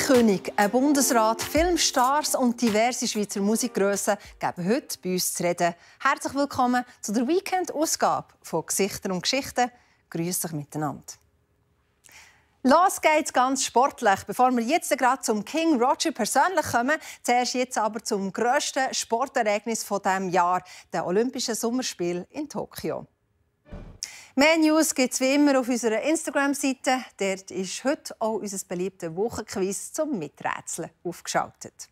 Ein König, ein Bundesrat, Filmstars und diverse Schweizer Musikgrössen geben heute bei uns zu reden. Herzlich willkommen zu der Weekend-Ausgabe von Gesichter und Geschichten. Grüß euch miteinander. Los geht's ganz sportlich. Bevor wir jetzt gerade zum King Roger persönlich kommen, zuerst jetzt aber zum grössten Sportereignis dieses dem Jahr, den Olympischen Sommerspiel in Tokio. Mehr News gibt es wie immer auf unserer Instagram-Seite. Dort ist heute auch unser beliebter Wochenquiz zum Miträtseln aufgeschaltet.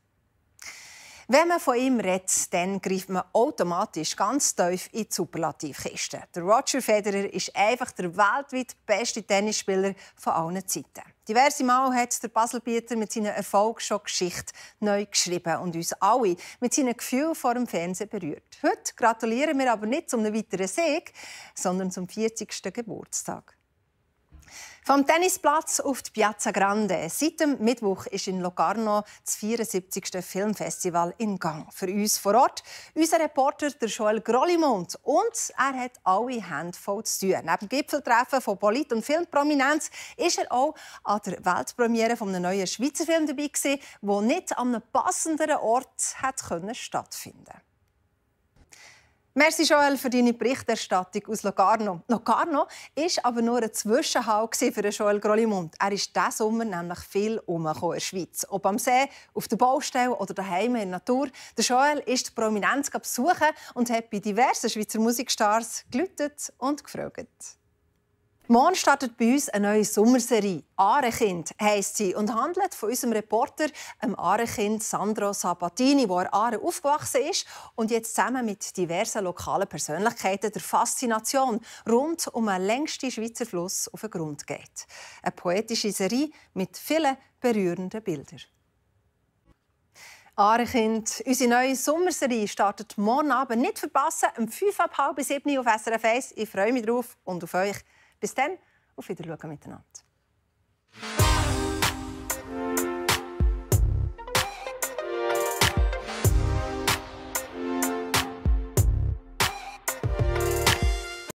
Wenn man von ihm redet, dann greift man automatisch ganz tief in die Superlativkiste. Der Roger Federer ist einfach der weltweit beste Tennisspieler von allen Zeiten. Diverse Mal hat der Baselbieter mit seinen Erfolg schon Geschichte neu geschrieben und uns alle mit seinen Gefühlen vor dem Fernsehen berührt. Heute gratulieren wir aber nicht zu einem weiteren Sieg, sondern zum 40. Geburtstag. Vom Tennisplatz auf die Piazza Grande. Seit dem Mittwoch ist in Locarno das 74. Filmfestival in Gang. Für uns vor Ort unser Reporter der Joel Grollimund. Und er hat alle Hände voll zu tun. Neben dem Gipfeltreffen von Polit- und Filmprominenz ist er auch an der Weltpremiere eines neuen Schweizer Films dabei, der nicht an einem passenderen Ort hat stattfinden konnte. Merci Joel für deine Berichterstattung aus Locarno. Locarno war aber nur ein Zwischenhalt für Joel Grollimund. Er ist diesen Sommer nämlich viel umgekommen in der Schweiz. Ob am See, auf der Baustelle oder daheim in der Natur. Der Joel ist die Prominenz besuchen und hat bei diversen Schweizer Musikstars gelütet und gefragt. Morgen startet bei uns eine neue Sommerserie. Ahrenkind heisst sie und handelt von unserem Reporter, einem Ahrenkind Sandro Sabatini, der in Aare aufgewachsen ist und jetzt zusammen mit diversen lokalen Persönlichkeiten der Faszination rund um einen längsten Schweizer Fluss auf den Grund geht. Eine poetische Serie mit vielen berührenden Bildern. Ahrenkind, unsere neue Sommerserie startet morgen Abend. Nicht verpassen, um 5 ab halb 7 Uhr auf SRF 1. Ich freue mich drauf und auf euch. Bis dann, auf Wiedersehen miteinander.